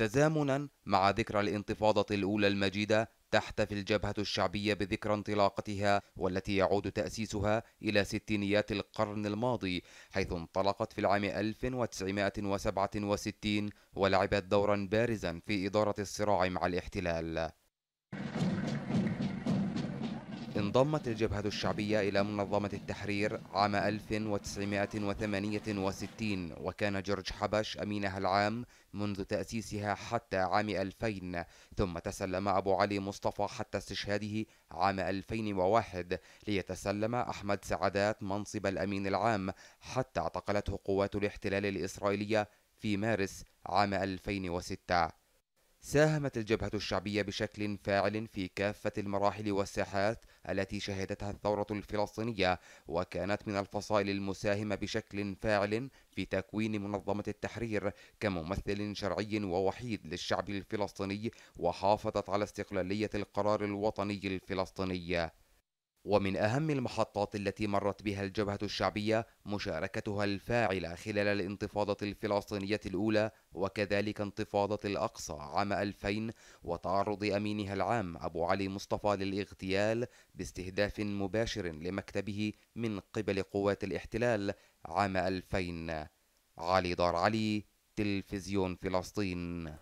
تزامنا مع ذكرى الانتفاضة الأولى المجيدة تحتفي الجبهة الشعبية بذكرى انطلاقتها والتي يعود تأسيسها إلى ستينيات القرن الماضي حيث انطلقت في العام 1967 ولعبت دورا بارزا في إدارة الصراع مع الاحتلال انضمت الجبهة الشعبية إلى منظمة التحرير عام 1968 وكان جورج حبش أمينها العام منذ تأسيسها حتى عام 2000 ثم تسلم أبو علي مصطفى حتى استشهاده عام 2001 ليتسلم أحمد سعدات منصب الأمين العام حتى اعتقلته قوات الاحتلال الإسرائيلية في مارس عام 2006 ساهمت الجبهة الشعبية بشكل فاعل في كافة المراحل والساحات التي شهدتها الثورة الفلسطينية وكانت من الفصائل المساهمة بشكل فاعل في تكوين منظمة التحرير كممثل شرعي ووحيد للشعب الفلسطيني وحافظت على استقلالية القرار الوطني الفلسطيني ومن أهم المحطات التي مرت بها الجبهة الشعبية مشاركتها الفاعلة خلال الانتفاضة الفلسطينية الأولى وكذلك انتفاضة الأقصى عام 2000 وتعرض أمينها العام أبو علي مصطفى للاغتيال باستهداف مباشر لمكتبه من قبل قوات الاحتلال عام 2000 علي دار علي تلفزيون فلسطين